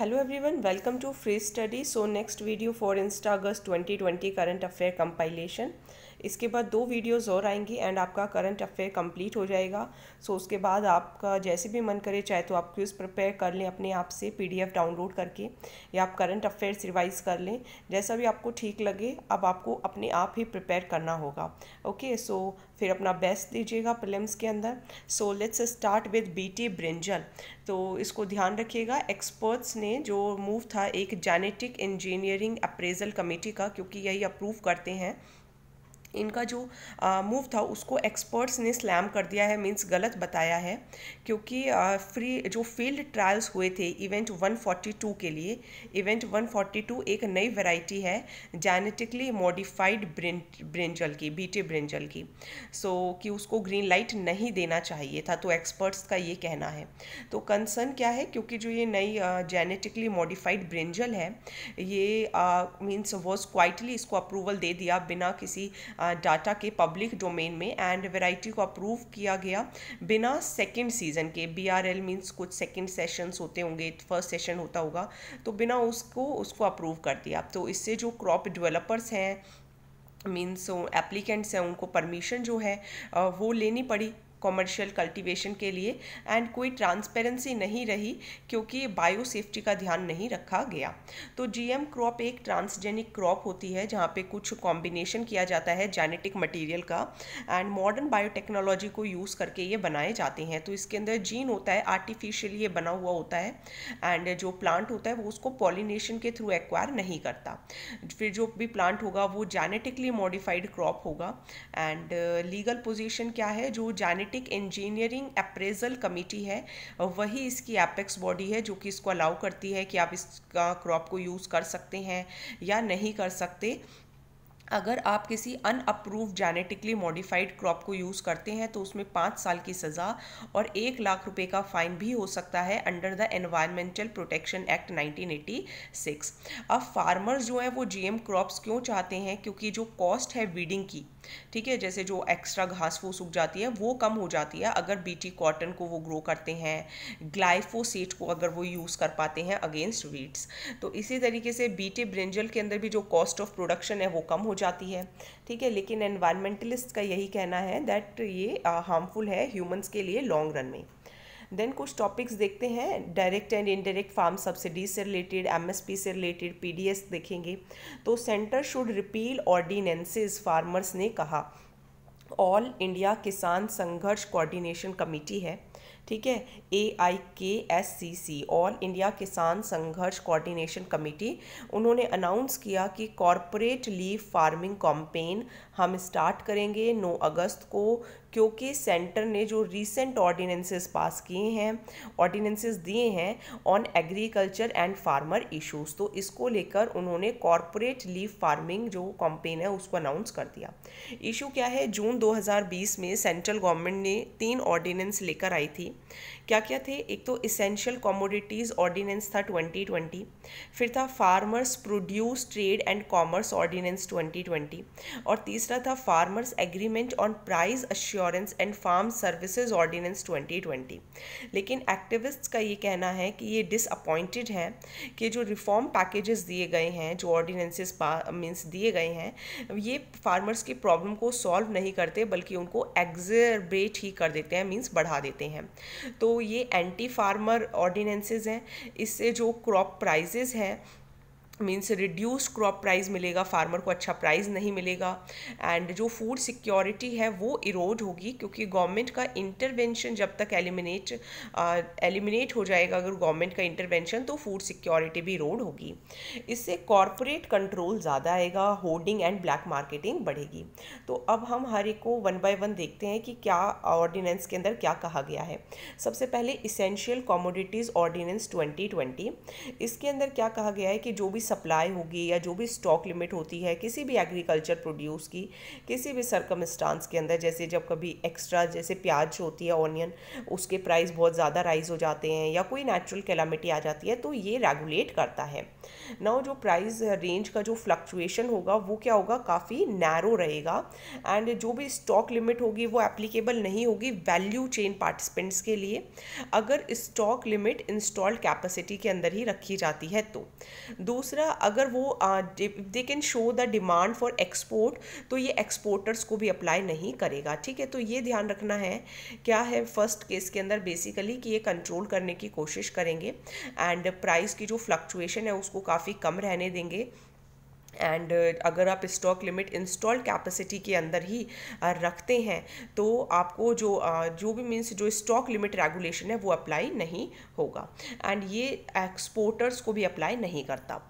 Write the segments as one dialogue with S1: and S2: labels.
S1: Hello everyone, welcome to Free Study. So next video for InstaAugust 2020 current affair compilation. इसके बाद दो videos और आएंगी एंड आपका करंट अफेयर कंप्लीट हो जाएगा सो उसके बाद आपका जैसे भी मन करे चाहे तो आप क्यूज़ प्रिपेयर कर लें अपने आप से पीडीएफ डाउनलोड करके या आप करंट अफेयर्स रिवाइज कर लें जैसा भी आपको ठीक लगे अब आपको अपने आप ही प्रिपेयर करना होगा ओके okay, सो so, फिर अपना बेस्ट दीजिएगा प्रिलिम्स के अंदर so let's start with BT brinjal तो इसको ध्यान रखिएगा एक्सपर्ट्स ने जो मूव था एक जेनेटिक इंजीनियरिंग अप्रेजल कमेटी का क्योंकि यही अप्रूव करते हैं इनका जो मूव था उसको एक्सपर्ट्स ने स्लैम कर दिया है मीन्स गलत बताया है क्योंकि फ्री जो फील्ड ट्रायल्स हुए थे इवेंट 142 के लिए इवेंट 142 एक नई वैरायटी है जेनेटिकली मॉडिफाइड ब्रिंजल की बीटे ब्रिंजल की सो so, कि उसको ग्रीन लाइट नहीं देना चाहिए था तो एक्सपर्ट्स का ये कहना है तो कंसर्न क्या है क्योंकि जो ये नई जेनेटिकली मॉडिफाइड ब्रिंजल है ये मीन्स वॉज क्वाइटली इसको अप्रूवल दे दिया बिना किसी डाटा के पब्लिक डोमेन में एंड वेराइटी को अप्रूव किया गया बिना सेकेंड सीजन सीज़न के बी आर एल मीन्स कुछ सेकेंड सेशंस होते होंगे फर्स्ट सेशन होता होगा तो बिना उसको उसको अप्रूव कर दिया तो इससे जो क्रॉप डेवलपर्स हैं मीन्स एप्लीकेंट्स हैं उनको परमिशन जो है वो लेनी पड़ी कॉमर्शियल कल्टीवेशन के लिए एंड कोई ट्रांसपेरेंसी नहीं रही क्योंकि बायो सेफ्टी का ध्यान नहीं रखा गया तो जीएम क्रॉप एक ट्रांसजेनिक क्रॉप होती है जहाँ पे कुछ कॉम्बिनेशन किया जाता है जेनेटिक मटेरियल का एंड मॉडर्न बायोटेक्नोलॉजी को यूज़ करके ये बनाए जाते हैं तो इसके अंदर जीन होता है आर्टिफिशियल ये बना हुआ होता है एंड जो प्लांट होता है वो उसको पॉलिनेशन के थ्रू एक्वायर नहीं करता फिर जो भी प्लांट होगा वो जेनेटिकली मॉडिफाइड क्रॉप होगा एंड लीगल पोजिशन क्या है जो genetic kinetic engineering appraisal committee है वही इसकी एपेक्स बॉडी है जो कि इसको अलाउ करती है कि आप इसका क्रॉप को यूज़ कर सकते हैं या नहीं कर सकते अगर आप किसी अनअप्रूव जेनेटिकली मॉडिफाइड क्रॉप को यूज़ करते हैं तो उसमें पाँच साल की सज़ा और एक लाख रुपए का फ़ाइन भी हो सकता है under the environmental protection act 1986 अब फार्मर्स जो हैं वो जीएम क्रॉप्स क्यों चाहते हैं क्योंकि जो कॉस्ट है वीडिंग की ठीक है जैसे जो एक्स्ट्रा घास फूस उग जाती है वो कम हो जाती है अगर बीटी कॉटन को वो ग्रो करते हैं ग्लाइफोसेट को अगर वो यूज़ कर पाते हैं अगेंस्ट वीड्स तो इसी तरीके से बीटी ब्रिंजल के अंदर भी जो कॉस्ट ऑफ प्रोडक्शन है वो कम हो जाती है ठीक है लेकिन एनवायरमेंटलिस्ट का यही कहना है दैट ये हार्मफुल है ह्यूमन्स के लिए लॉन्ग रन में देन कुछ टॉपिक्स देखते हैं direct and indirect farm subsidies से रिलेटेड एमएसपी से रिलेटेड पीडीएस देखेंगे तो centre should repeal ordinances farmers ने कहा all India Kisan Sangharsh coordination committee है ठीक है A I K S C C all India Kisan Sangharsh coordination committee उन्होंने अनाउंस किया कि कॉरपोरेट लीव फार्मिंग कॉम्पेन हम स्टार्ट करेंगे 9 अगस्त को क्योंकि सेंटर ने जो रीसेंट ऑर्डिनेंसेस पास किए हैं ऑर्डिनेंसेस दिए हैं on agriculture and farmer issues तो इसको लेकर उन्होंने कॉरपोरेट लीफ फार्मिंग जो कंपेन है उसको अनाउंस कर दिया इशू क्या है जून 2020 में सेंट्रल गवर्नमेंट ने तीन ऑर्डिनेंस लेकर आई थी क्या क्या थे एक तो इसेंशियल कॉमोडिटीज़ ऑर्डिनेंस था 2020 फिर था farmers produce trade and commerce ordinance 2020 और तीसरा था farmers agreement on price assurance and farm services ordinance 2020 लेकिन एक्टिविस्ट्स का ये कहना है कि ये डिसअपॉइंटेड है कि जो रिफॉर्म पैकेजेस दिए गए हैं जो ऑर्डिनेंसेस मीन्स दिए गए हैं ये फार्मर्स की प्रॉब्लम को सॉल्व नहीं करते बल्कि उनको एग्जरबेट ही कर देते हैं मीन्स बढ़ा देते हैं तो ये एंटी फार्मर ऑर्डिनेंसेज हैं इससे जो क्रॉप प्राइजेज़ हैं मीन्स रिड्यूस क्रॉप प्राइस मिलेगा फार्मर को अच्छा प्राइस नहीं मिलेगा एंड जो फूड सिक्योरिटी है वो इरोड होगी क्योंकि गवर्नमेंट का इंटरवेंशन जब तक एलिमिनेट एलिमिनेट हो जाएगा अगर गवर्नमेंट का इंटरवेंशन तो फूड सिक्योरिटी भी इरोड होगी इससे कॉरपोरेट कंट्रोल ज़्यादा आएगा होर्डिंग एंड ब्लैक मार्केटिंग बढ़ेगी तो अब हम हर एक को वन बाय वन देखते हैं कि क्या ऑर्डिनेंस के अंदर क्या कहा गया है सबसे पहले इसेंशियल कॉमोडिटीज़ ऑर्डिनेंस ट्वेंटी इसके अंदर क्या कहा गया है कि जो भी सप्लाई होगी या जो भी स्टॉक लिमिट होती है किसी भी एग्रीकल्चर प्रोड्यूस की किसी भी सरकमस्टांस के अंदर जैसे जब कभी एक्स्ट्रा जैसे प्याज होती है ऑनियन उसके प्राइस बहुत ज़्यादा राइज हो जाते हैं या कोई नेचुरल कैलामिटी आ जाती है तो ये रेगुलेट करता है ना जो प्राइस रेंज का जो फ्लक्चुएशन होगा वो क्या होगा काफ़ी नैरो रहेगा एंड जो भी स्टॉक लिमिट होगी वो एप्लीकेबल नहीं होगी वैल्यू चेन पार्टिसिपेंट्स के लिए अगर स्टॉक लिमिट इंस्टॉल्ड कैपेसिटी के अंदर ही रखी जाती है तो दूसरा दूसरा अगर वो they can show the demand for export तो ये एक्सपोर्टर्स को भी अप्लाई नहीं करेगा ठीक है तो ये ध्यान रखना है क्या है फर्स्ट केस के अंदर बेसिकली कि ये कंट्रोल करने की कोशिश करेंगे एंड प्राइस की जो फ्लक्चुएशन है उसको काफ़ी कम रहने देंगे एंड uh, अगर आप स्टॉक लिमिट इंस्टॉल कैपेसिटी के अंदर ही रखते हैं तो आपको जो जो भी मीन्स जो स्टॉक लिमिट रेगुलेशन है वो अप्लाई नहीं होगा एंड ये एक्सपोर्टर्स को भी अप्लाई नहीं करता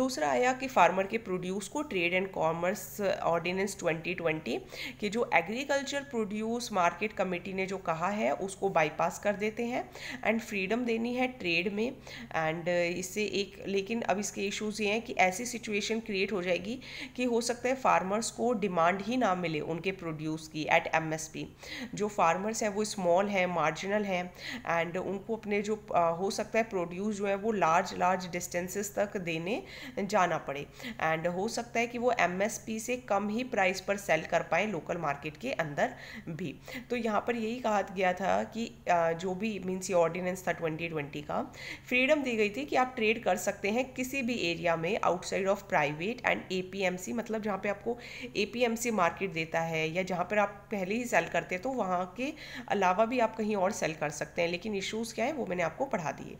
S1: दूसरा आया कि फार्मर के प्रोड्यूस को ट्रेड एंड कॉमर्स ऑर्डिनेंस 2020 कि जो एग्रीकल्चर प्रोड्यूस मार्केट कमेटी ने जो कहा है उसको बाईपास कर देते हैं एंड फ्रीडम देनी है ट्रेड में एंड इससे एक लेकिन अब इसके इश्यूज ये हैं कि ऐसी सिचुएशन क्रिएट हो हो जाएगी कि हो सकता है फार्मर्स को डिमांड ही ना मिले उनके प्रोड्यूस की एट एमएसपी जो फार्मर्स हैं वो स्मॉल हैं मार्जिनल हैं एंड उनको अपने जो हो सकता है प्रोड्यूस जो है वो लार्ज लार्ज डिस्टेंसेस तक देने जाना पड़े एंड हो सकता है कि वो एमएसपी से कम ही प्राइस पर सेल कर पाए लोकल मार्केट के अंदर भी तो यहाँ पर यही कहा गया था कि जो भी मीन्स ये ऑर्डिनेंस था ट्वेंटी ट्वेंटी का फ्रीडम दी गई थी कि आप ट्रेड कर सकते हैं किसी भी एरिया में outside of private and a मतलब जहाँ पे आपको ए मार्केट देता है या जहाँ पर आप पहले ही सेल करते हैं तो वहाँ के अलावा भी आप कहीं और सेल कर सकते हैं लेकिन इशूज़ क्या है वो मैंने आपको पढ़ा दिए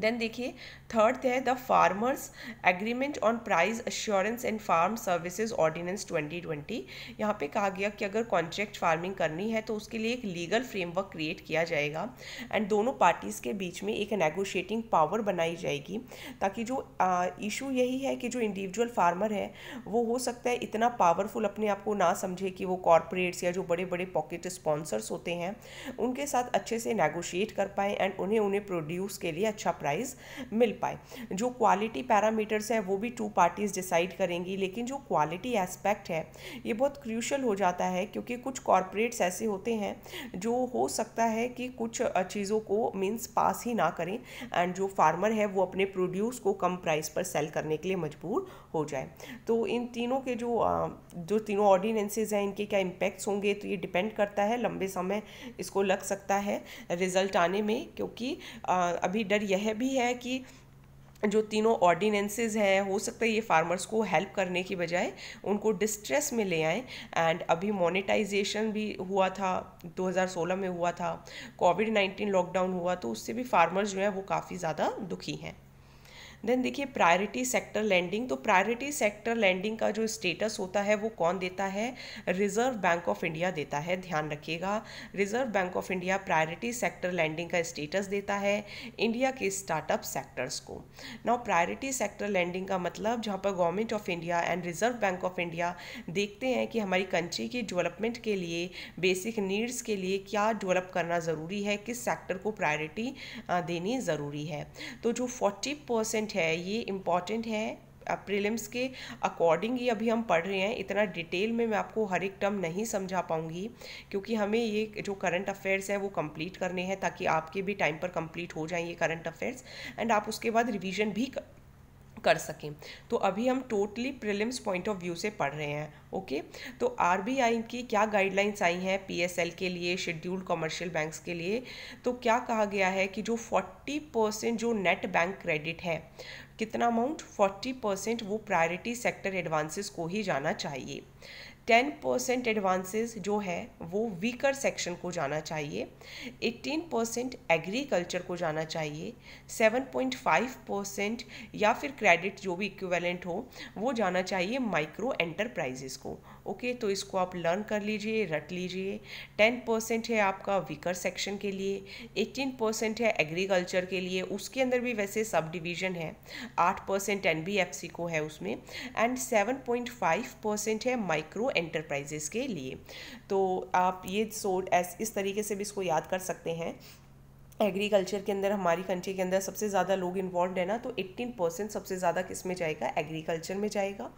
S1: देन देखिए थर्ड है the farmers agreement on price assurance and farm services ordinance 2020 यहाँ पर कहा गया कि अगर कॉन्ट्रैक्ट फार्मिंग करनी है तो उसके लिए एक लीगल फ्रेमवर्क क्रिएट किया जाएगा एंड दोनों पार्टीज़ के बीच में एक नेगोशिएटिंग पावर बनाई जाएगी ताकि जो इशू यही है कि जो इंडिविजुअल फार्मर है वो हो सकता है इतना पावरफुल अपने आप को ना समझे कि वो कॉरपोरेट्स या जो बड़े बड़े पॉकेट स्पॉन्सर्स होते हैं उनके साथ अच्छे से नेगोशिएट कर पाएँ एंड उन्हें उन्हें प्रोड्यूस के लिए अच्छा प्राइस मिल पाए जो क्वालिटी पैरामीटर्स है वो भी टू पार्टीज़ डिसाइड करेंगी लेकिन जो क्वालिटी एस्पेक्ट है ये बहुत क्रूशल हो जाता है क्योंकि कुछ कॉरपोरेट्स ऐसे होते हैं जो हो सकता है कि कुछ चीज़ों को मीन्स पास ही ना करें एंड जो फार्मर है वो अपने प्रोड्यूस को कम प्राइस पर सेल करने के लिए मजबूर हो जाए तो इन तीनों के जो जो तीनों ऑर्डिनेंसेज हैं इनके क्या इम्पैक्ट्स होंगे तो ये डिपेंड करता है लंबे समय इसको लग सकता है रिज़ल्ट आने में क्योंकि अभी डर यह भी है कि जो तीनों ऑर्डिनेंसेज हैं हो सकता है ये फार्मर्स को हेल्प करने की बजाय उनको डिस्ट्रेस में ले आएँ एंड अभी मोनेटाइजेशन भी हुआ था 2016 में हुआ था कोविड 19 लॉकडाउन हुआ तो उससे भी फार्मर्स जो हैं वो काफ़ी ज़्यादा दुखी हैं देन देखिए प्रायोरिटी सेक्टर लैंडिंग तो प्रायोरिटी सेक्टर लैंडिंग का जो स्टेटस होता है वो कौन देता है रिजर्व बैंक ऑफ इंडिया देता है ध्यान रखिएगा reserve bank of India priority sector lending का स्टेटस देता है इंडिया के स्टार्टअप सेक्टर्स को नाउ प्रायोरिटी सेक्टर लैंडिंग का मतलब जहाँ पर government of India and reserve bank of India देखते हैं कि हमारी कंट्री की डेवलपमेंट के लिए बेसिक नीड्स के लिए क्या डेवलप करना ज़रूरी है किस सेक्टर को प्रायोरिटी देनी ज़रूरी है तो जो फोर्टी परसेंट इंपॉर्टेंट है ये इम्पॉर्टेंट है प्रीलिम्स के अकॉर्डिंग ही अभी हम पढ़ रहे हैं इतना डिटेल में मैं आपको हर एक टर्म नहीं समझा पाऊंगी क्योंकि हमें ये जो करंट अफेयर्स है वो कंप्लीट करने हैं ताकि आपके भी टाइम पर कंप्लीट हो जाएं ये करंट अफेयर्स एंड आप उसके बाद रिवीजन भी कर सकें तो अभी हम totally prelims point of view से पढ़ रहे हैं ओके तो आर की क्या गाइडलाइंस आई हैं पी के लिए शेड्यूल्ड कमर्शियल बैंक्स के लिए तो क्या कहा गया है कि जो 40 परसेंट जो नेट बैंक क्रेडिट है कितना अमाउंट 40 परसेंट वो प्रायोरिटी सेक्टर एडवांसेस को ही जाना चाहिए टेन परसेंट एडवांसेस जो है वो वीकर सेक्शन को जाना चाहिए एट्टीन परसेंट एग्रीकल्चर को जाना चाहिए सेवन पॉइंट फाइव परसेंट या फिर क्रेडिट जो भी इक्विवेलेंट हो वो जाना चाहिए माइक्रो एंटरप्राइजेस को ओके तो इसको आप लर्न कर लीजिए रट लीजिए टेन परसेंट है आपका वीकर सेक्शन के लिए एटीन परसेंट है एग्रीकल्चर के लिए उसके अंदर भी वैसे सब डिवीज़न है आठ percent N B F C को है उसमें and seven point five percent है माइक्रो एंटरप्राइजेस के लिए तो आप ये एस इस तरीके से भी इसको याद कर सकते हैं एग्रीकल्चर के अंदर हमारी कंट्री के अंदर सबसे ज़्यादा लोग इन्वॉल्व है ना तो 18 परसेंट सबसे ज़्यादा किस में जाएगा एग्रीकल्चर में जाएगा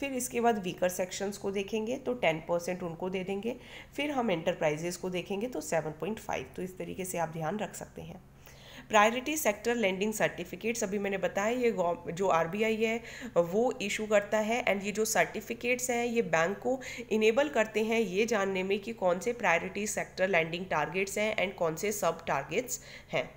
S1: फिर इसके बाद वीकर सेक्शंस को देखेंगे तो टेन परसेंट उनको दे देंगे फिर हम एंटरप्राइजेस को देखेंगे तो सेवन पॉइंट फाइव तो इस तरीके से आप ध्यान रख सकते हैं प्रायोरिटी सेक्टर लैंडिंग सर्टिफिकेट्स अभी मैंने बताया ये जो आर है वो इशू करता है एंड ये जो सर्टिफिकेट्स हैं ये बैंक को इनेबल करते हैं ये जानने में कि कौन से प्रायोरिटी सेक्टर लैंडिंग टारगेट्स हैं एंड कौन से सब टारगेट्स हैं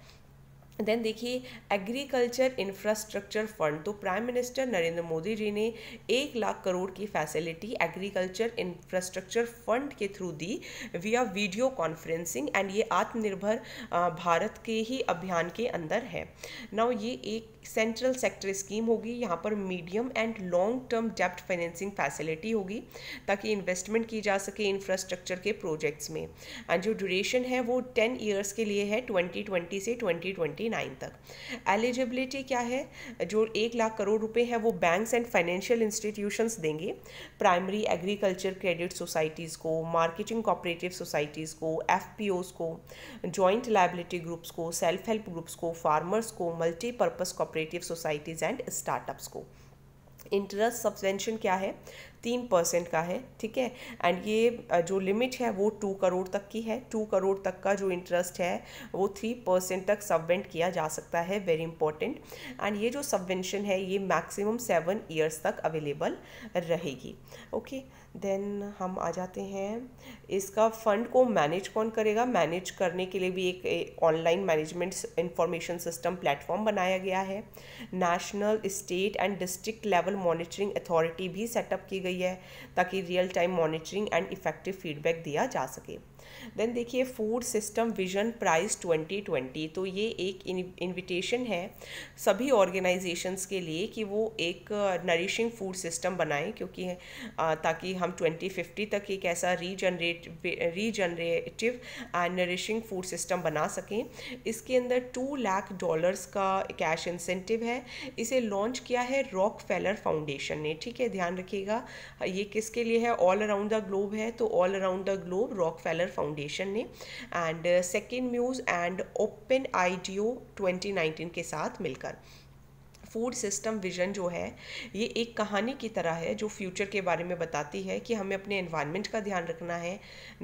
S1: देन देखिए एग्रीकल्चर इंफ्रास्ट्रक्चर फंड तो प्राइम मिनिस्टर नरेंद्र मोदी जी ने एक लाख करोड़ की फैसिलिटी एग्रीकल्चर इंफ्रास्ट्रक्चर फंड के थ्रू दी विया वीडियो कॉन्फ्रेंसिंग एंड ये आत्मनिर्भर भारत के ही अभियान के अंदर है नाउ ये एक सेंट्रल सेक्टर स्कीम होगी यहाँ पर मीडियम एंड लॉन्ग टर्म डेप्ट फाइनेंसिंग फैसिलिटी होगी ताकि इन्वेस्टमेंट की जा सके इंफ्रास्ट्रक्चर के प्रोजेक्ट्स में एंड जो ड्यूरेशन है वो टेन ईयर्स के लिए है ट्वेंटी से ट्वेंटी नाइन तक एलिजिबिलिटी क्या है जो एक लाख करोड़ रुपए है वो बैंक्स एंड फाइनेंशियल इंस्टीट्यूशंस देंगे प्राइमरी एग्रीकल्चर क्रेडिट सोसाइटीज़ को मार्केटिंग कॉपरेटिव सोसाइटीज़ को एफ को जॉइंट लाइबिलिटी ग्रुप्स को सेल्फ हेल्प ग्रुप्स को फार्मर्स को multipurpose cooperative societies and startups को इंटरेस्ट सब्सेंशन क्या है तीन परसेंट का है ठीक है एंड ये जो लिमिट है वो टू करोड़ तक की है टू करोड़ तक का जो इंटरेस्ट है वो थ्री परसेंट तक सबवेंट किया जा सकता है वेरी इंपॉर्टेंट एंड ये जो सबवेंशन है ये मैक्सिमम सेवन ईयर्स तक अवेलेबल रहेगी ओके देन हम आ जाते हैं इसका फ़ंड को मैनेज कौन करेगा मैनेज करने के लिए भी एक online management information system platform बनाया गया है national state and district level monitoring authority भी सेटअप की गई गई है ताकि real time monitoring and effective feedback दिया जा सके देन देखिए फूड सिस्टम विजन प्राइस 2020 तो ये एक इनविटेशन है सभी ऑर्गेनाइजेशंस के लिए कि वो एक नरिशिंग फूड सिस्टम बनाएं क्योंकि uh, ताकि हम 2050 तक एक ऐसा regenerate regenerative and nourishing food system बना सकें इसके अंदर टू लाख डॉलर्स का कैश इंसेंटिव है इसे लॉन्च किया है रॉक फेलर फाउंडेशन ने ठीक है ध्यान रखिएगा ये किसके लिए है ऑल अराउंड द ग्लोब है तो all around the globe Rockefeller foundation ने and second muse and open I 2019 के साथ मिलकर फूड सिस्टम विजन जो है ये एक कहानी की तरह है जो फ्यूचर के बारे में बताती है कि हमें अपने एनवायरनमेंट का ध्यान रखना है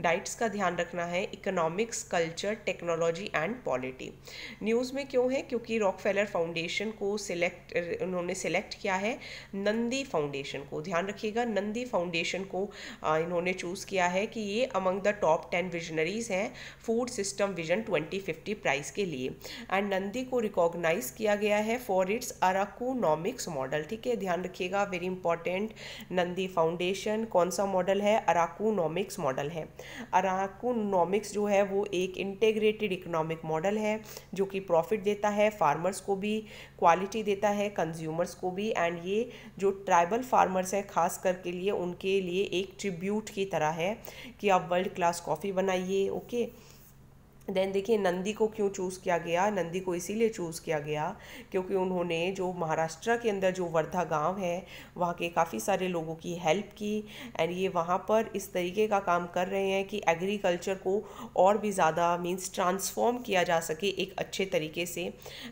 S1: डाइट्स का ध्यान रखना है economics culture technology and polity news में क्यों है क्योंकि रॉक फेलर फाउंडेशन को सिलेक्ट उन्होंने सिलेक्ट किया है नंदी फाउंडेशन को ध्यान रखिएगा नंदी फाउंडेशन को इन्होंने चूज़ किया है कि ये among the top ten visionaries हैं food system vision twenty fifty prize के लिए एंड नंदी को रिकॉग्नाइज किया गया है for its uh Arakunomics model ठीक है ध्यान रखिएगा वेरी इंपॉर्टेंट नंदी फाउंडेशन कौन सा मॉडल है अराकोनॉमिक्स मॉडल है अराकोनॉमिक्स जो है वो एक इंटेग्रेटेड इकोनॉमिक मॉडल है जो कि प्रॉफिट देता है फार्मर्स को भी क्वालिटी देता है कंज्यूमर्स को भी एंड ये जो ट्राइबल फार्मर्स हैं खास करके लिए उनके लिए एक ट्रिब्यूट की तरह है कि आप वर्ल्ड क्लास कॉफ़ी बनाइए ओके okay? देन देखिए नंदी को क्यों चूज़ किया गया नंदी को इसीलिए चूज़ किया गया क्योंकि उन्होंने जो महाराष्ट्र के अंदर जो वर्धा गांव है वहाँ के काफ़ी सारे लोगों की हेल्प की एंड ये वहाँ पर इस तरीके का काम कर रहे हैं कि एग्रीकल्चर को और भी ज़्यादा मीन्स ट्रांसफॉर्म किया जा सके एक अच्छे तरीके से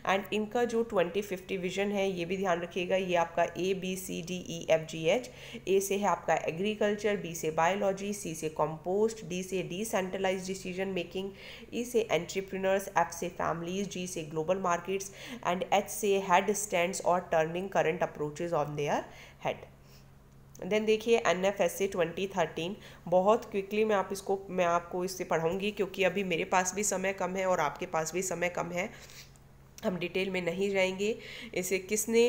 S1: एंड इनका जो ट्वेंटी फिफ्टी विजन है ये भी ध्यान रखिएगा ये आपका A B C D E F G H A से है आपका एग्रीकल्चर बी से बायोलॉजी सी से कॉम्पोस्ट डी से डिसेंट्रलाइज डिसीजन मेकिंग ई से एंट्रप्रेन्योर्स एफ से फैमिलीज जी से ग्लोबल मार्केट्स एंड एच से हेड स्टैंड और turning current approaches on their head then देखिए N F S A twenty thirteen बहुत quickly मैं आप इसको मैं आपको इससे पढ़ाऊंगी क्योंकि अभी मेरे पास भी समय कम है और आपके पास भी समय कम है हम डिटेल में नहीं जाएंगे इसे किसने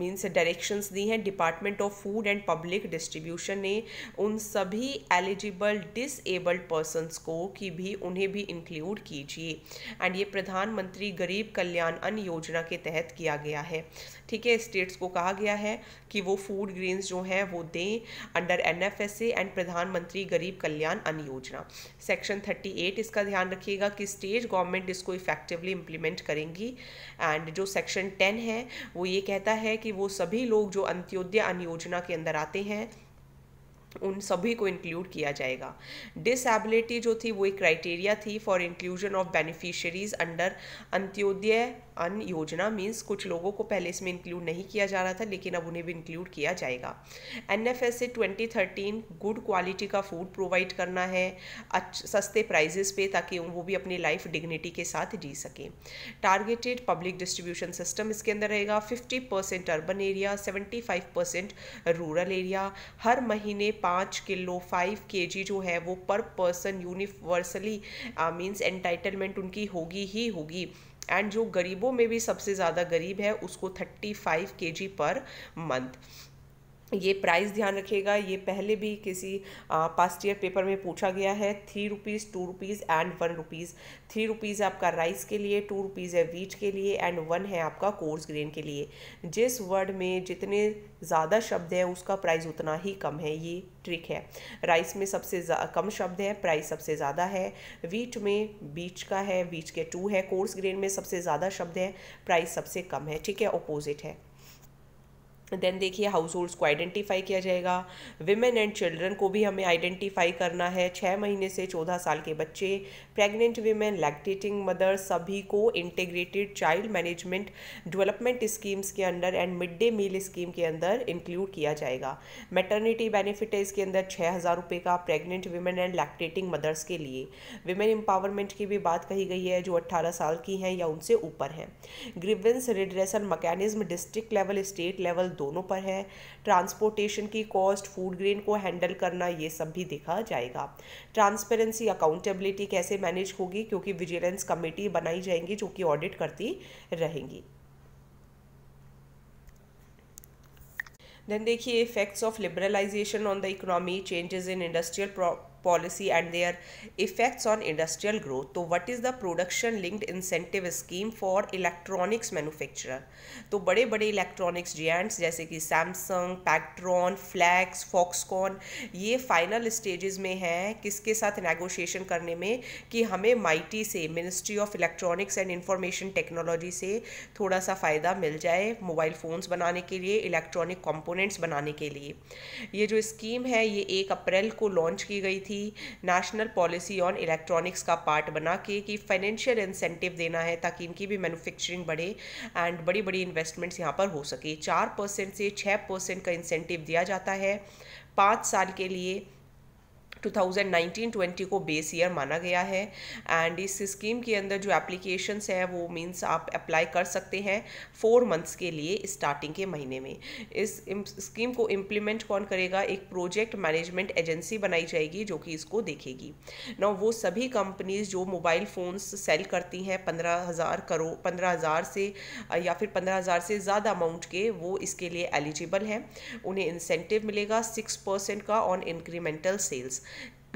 S1: मीन्स डायरेक्शंस दी हैं department of food and public distribution ने उन सभी एलिजिबल डिसेबल्ड पर्सनस को की भी उन्हें भी इंक्लूड कीजिए एंड ये प्रधानमंत्री गरीब कल्याण अन्न योजना के तहत किया गया है ठीक है स्टेट्स को कहा गया है कि वो फूड ग्रेन्स जो हैं वो दें under N F S A and Pradhanmantri Garib कल्याण अन्न योजना सेक्शन थर्टी एट इसका ध्यान रखिएगा कि स्टेट गवर्नमेंट इसको इफेक्टिवली इम्प्लीमेंट करेंगी एंड जो सेक्शन टेन है वो ये कहता है कि वो सभी लोग जो अंत्योदय अन्न योजना के अंदर आते हैं उन सभी को इंक्लूड किया जाएगा डिसेबिलिटी जो थी वो एक क्राइटेरिया थी for inclusion of beneficiaries under Antyodaya Anna Yojana means कुछ लोगों को पहले इसमें इंक्लूड नहीं किया जा रहा था लेकिन अब उन्हें भी इंक्लूड किया जाएगा एन एफ एस से ट्वेंटी थर्टीन गुड क्वालिटी का फूड प्रोवाइड करना है सस्ते प्राइजेस पे ताकि वो भी अपनी लाइफ डिग्निटी के साथ जी सकें टारगेटेड पब्लिक डिस्ट्रीब्यूशन सिस्टम इसके अंदर रहेगा fifty percent urban area seventy five percent rural area हर महीने पाँच किलो फाइव के जी जो है वो पर पर्सन यूनिवर्सली मीन्स एंटाइटलमेंट उनकी होगी ही होगी एंड जो गरीबों में भी सबसे ज़्यादा गरीब है उसको थर्टी फाइव के जी पर मंथ ये प्राइस ध्यान रखिएगा ये पहले भी किसी पास्ट ईयर पेपर में पूछा गया है three rupees two rupees and one rupees three rupees आपका राइस के लिए टू रुपीज़ है वीट के लिए एंड वन है आपका कोर्स ग्रेन के लिए जिस वर्ड में जितने ज़्यादा शब्द हैं उसका प्राइस उतना ही कम है ये ट्रिक है राइस में सबसे कम शब्द है प्राइस सबसे ज़्यादा है वीट में बीच का है बीच के टू है कोर्स ग्रेन में सबसे ज़्यादा शब्द है प्राइस सबसे कम है ठीक है ओपोजिट है देन देखिए हाउस होल्ड्स को आइडेंटिफाई किया जाएगा विमेन एंड चिल्ड्रन को भी हमें आइडेंटिफाई करना है छः महीने से चौदह साल के बच्चे प्रेग्नेंट वीमेन लैक्टेटिंग मदर सभी को integrated child management development schemes के अंदर and mid day meal scheme के अंदर इंक्लूड किया जाएगा मेटर्निटी बेनिफिट है इसके अंदर छः हज़ार रुपये का pregnant women and lactating mothers के लिए वीमेन एम्पावरमेंट की भी बात कही गई है जो अट्ठारह साल की हैं या उनसे ऊपर हैं grievance redressal mechanism district level state level दोनों पर है ट्रांसपोर्टेशन की कॉस्ट फूड ग्रेन को हैंडल करना ये सब भी देखा जाएगा ट्रांसपेरेंसी अकाउंटेबिलिटी कैसे मैनेज होगी क्योंकि विजिलेंस कमेटी बनाई जाएंगी जो कि ऑडिट करती रहेंगी देन देखिए effects of liberalisation on the economy changes in industrial policy and their effects on industrial growth तो what is the production linked incentive scheme for electronics manufacturer तो बड़े बड़े electronics giants जैसे कि Samsung, Pactron, Flex, Foxconn ये final stages में हैं किसके साथ negotiation करने में कि हमें माइटी से ministry of electronics and information technology से थोड़ा सा फ़ायदा मिल जाए मोबाइल फ़ोन्स बनाने के लिए इलेक्ट्रॉनिक कंपोनेंट्स बनाने के लिए ये जो स्कीम है ये एक अप्रैल को लॉन्च की गई थी की नेशनल पॉलिसी ऑन इलेक्ट्रॉनिक्स का पार्ट बना के कि फाइनेंशियल इंसेंटिव देना है ताकि इनकी भी मैनुफेक्चरिंग बढ़े एंड बड़ी बड़ी इन्वेस्टमेंट्स यहाँ पर हो सके चार परसेंट से छः परसेंट का इंसेंटिव दिया जाता है पाँच साल के लिए 2019-20 को बेस ईयर माना गया है एंड इस स्कीम के अंदर जो एप्लीकेशंस है वो मींस आप अप्लाई कर सकते हैं फोर मंथ्स के लिए स्टार्टिंग के महीने में इस स्कीम को इम्प्लीमेंट कौन करेगा एक प्रोजेक्ट मैनेजमेंट एजेंसी बनाई जाएगी जो कि इसको देखेगी ना वो सभी कंपनीज जो मोबाइल फ़ोन्स सेल करती हैं पंद्रह हज़ार करो पंद्रह हज़ार से या फिर पंद्रह हज़ार से ज़्यादा अमाउंट के वो इसके लिए एलिजिबल हैं उन्हें इंसेंटिव मिलेगा सिक्स परसेंट का ऑन इंक्रीमेंटल सेल्स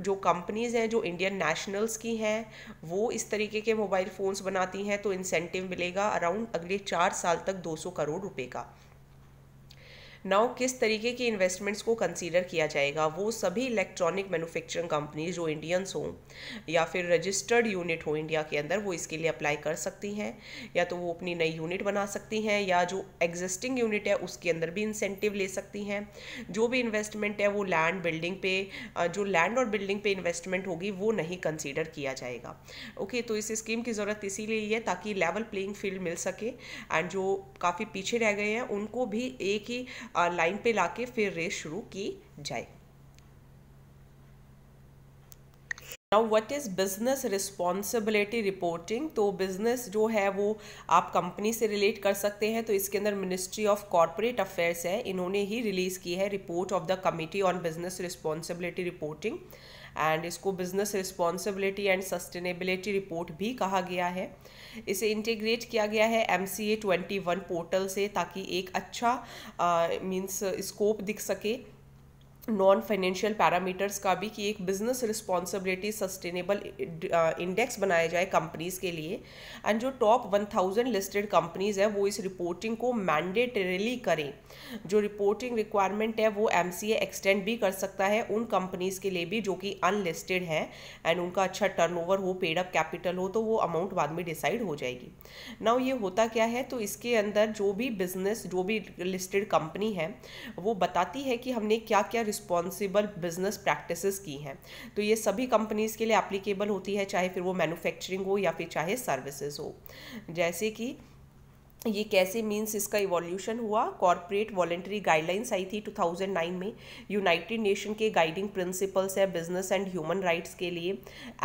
S1: जो कंपनीज़ हैं जो इंडियन नेशनल्स की हैं वो इस तरीके के मोबाइल फ़ोन्स बनाती हैं तो इंसेंटिव मिलेगा अराउंड अगले चार साल तक 200 करोड़ रुपए का नाउ किस तरीके की इन्वेस्टमेंट्स को कंसीडर किया जाएगा वो सभी इलेक्ट्रॉनिक मैन्युफैक्चरिंग कंपनीज जो इंडियंस हों या फिर रजिस्टर्ड यूनिट हो इंडिया के अंदर वो इसके लिए अप्लाई कर सकती हैं या तो वो अपनी नई यूनिट बना सकती हैं या जो एग्जिस्टिंग यूनिट है उसके अंदर भी इंसेंटिव ले सकती हैं जो भी इन्वेस्टमेंट है वो लैंड बिल्डिंग पे जो लैंड और बिल्डिंग पे इन्वेस्टमेंट होगी वो नहीं कंसीडर किया जाएगा ओके okay, तो इस स्कीम की ज़रूरत इसीलिए है ताकि लेवल प्लेइंग फील्ड मिल सके एंड जो काफ़ी पीछे रह गए हैं उनको भी एक ही लाइन पे लाके फिर रेस शुरू की जाए now what is business responsibility reporting तो बिज़नेस जो है वो आप कंपनी से रिलेट कर सकते हैं तो इसके अंदर मिनिस्ट्री ऑफ कॉरपोरेट अफेयर्स है इन्होंने ही रिलीज़ की है report of the committee on business responsibility reporting and इसको business responsibility and sustainability report भी कहा गया है इसे इंटीग्रेट किया गया है M C A twenty one portal से ताकि एक अच्छा मीन्स uh, स्कोप दिख सके नॉन फाइनेंशियल पैरामीटर्स का भी कि एक बिजनेस रिस्पॉन्सिबिलिटी सस्टेनेबल इंडेक्स बनाया जाए कंपनीज के लिए एंड जो टॉप 1000 लिस्टेड कंपनीज है वो इस रिपोर्टिंग को मैंडेटरीली करें जो रिपोर्टिंग रिक्वायरमेंट है वो एम सी एक्सटेंड भी कर सकता है उन कंपनीज के लिए भी जो कि अनलिस्टेड हैं एंड उनका अच्छा ओवर हो पेड अप कैपिटल हो तो वो अमाउंट बाद में डिसाइड हो जाएगी ना ये होता क्या है तो इसके अंदर जो भी बिजनेस जो भी लिस्टेड कंपनी है वो बताती है कि हमने क्या क्या रिस्पॉन्सिबल बिजनेस प्रैक्टिस की हैं तो ये सभी कंपनीज़ के लिए एप्लीकेबल होती है चाहे फिर वो मैन्युफैक्चरिंग हो या फिर चाहे सर्विसेज हो जैसे कि ये कैसे मींस इसका इवोल्यूशन हुआ कॉरपोरेट वॉलेंट्री गाइडलाइंस आई थी 2009 में यूनाइटेड नेशन के गाइडिंग प्रिंसिपल्स है बिजनेस एंड ह्यूमन राइट्स के लिए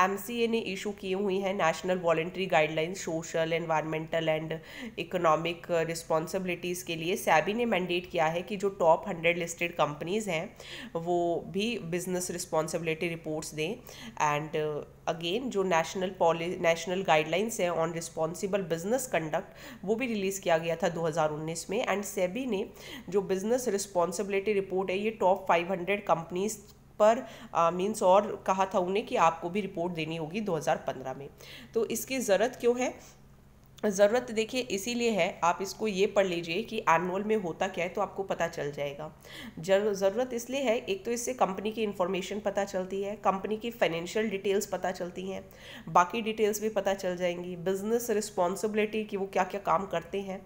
S1: एम ने इशू किए हुई हैं national voluntary guidelines social environmental and economic responsibilities के लिए सैबी ने मैंडेट किया है कि जो टॉप हंड्रेड लिस्टेड कंपनीज़ हैं वो भी बिजनेस रिस्पॉन्सिबिलिटी रिपोर्ट्स दें एंड अगेन जो नेशनल पॉलि नेशनल गाइडलाइंस है ऑन रिस्पॉन्सिबल बिजनेस कंडक्ट वो भी रिलीज़ किया गया था 2019 में एंड सेबी ने जो बिजनेस रिस्पॉन्सिबिलिटी रिपोर्ट है ये टॉप 500 कंपनीज पर मीन्स uh, और कहा था उन्हें कि आपको भी रिपोर्ट देनी होगी 2015 में तो इसकी ज़रूरत क्यों है ज़रूरत देखिए इसीलिए है आप इसको ये पढ़ लीजिए कि एनुअल में होता क्या है तो आपको पता चल जाएगा ज़रूरत इसलिए है एक तो इससे कंपनी की इन्फॉर्मेशन पता चलती है कंपनी की फाइनेंशियल डिटेल्स पता चलती हैं बाकी डिटेल्स भी पता चल जाएंगी बिजनेस रिस्पॉन्सिबिलिटी कि वो क्या क्या काम करते हैं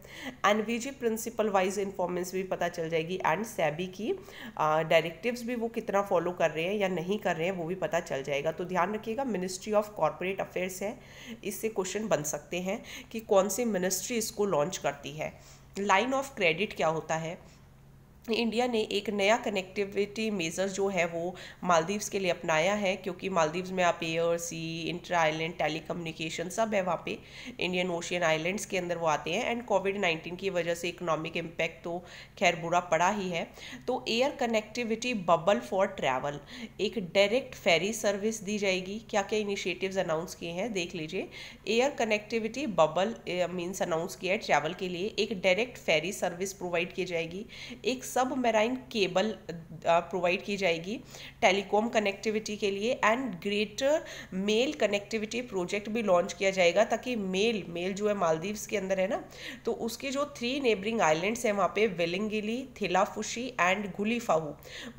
S1: and we principle wise performance भी पता चल जाएगी एंड सैबी की डायरेक्टिव्स भी वो कितना फॉलो कर रहे हैं या नहीं कर रहे हैं वो भी पता चल जाएगा तो ध्यान रखिएगा मिनिस्ट्री ऑफ कॉरपोरेट अफेयर्स है इससे क्वेश्चन बन सकते हैं कि कि कौन सी मिनिस्ट्री इसको लॉन्च करती है लाइन ऑफ क्रेडिट क्या होता है इंडिया ने एक नया कनेक्टिविटी मेज़र जो है वो मालदीव्स के लिए अपनाया है क्योंकि मालदीव्स में आप air sea inter island telecommunication सब है वहाँ पे इंडियन ओशियन आइलैंड्स के अंदर वो आते हैं एंड कोविड नाइन्टीन की वजह से इकोनॉमिक इम्पैक्ट तो खैर बुरा पड़ा ही है तो air connectivity bubble for travel एक डायरेक्ट फेरी सर्विस दी जाएगी क्या क्या इनिशिएटिव अनाउंस किए हैं देख लीजिए air connectivity bubble means announce किया है ट्रैवल के लिए एक डायरेक्ट फेरी सर्विस प्रोवाइड की जाएगी एक सब मेराइन केबल प्रोवाइड की जाएगी टेलीकॉम कनेक्टिविटी के लिए and greater Male connectivity project भी लॉन्च किया जाएगा ताकि मेल मेल जो है मालदीव्स के अंदर है ना तो उसके जो थ्री नेबरिंग आइलैंड्स हैं वहाँ पे वेलिंगिली थिलाफुशी एंड गुलीफाहू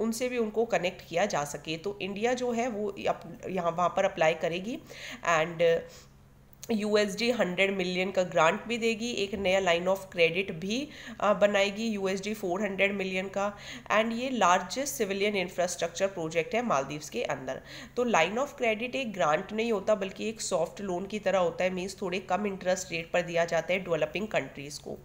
S1: उनसे भी उनको कनेक्ट किया जा सके तो इंडिया जो है वो यहाँ वहाँ पर अप्लाई करेगी and U S D hundred million का ग्रांट भी देगी एक नया लाइन ऑफ क्रेडिट भी बनाएगी U S D four hundred million का एंड ये लार्जेस्ट सिविलियन इंफ्रास्ट्रक्चर प्रोजेक्ट है मालदीव्स के अंदर तो लाइन ऑफ क्रेडिट एक ग्रांट नहीं होता बल्कि एक सॉफ्ट लोन की तरह होता है मीन्स थोड़े कम इंटरेस्ट रेट पर दिया जाता है डेवलपिंग कंट्रीज़ को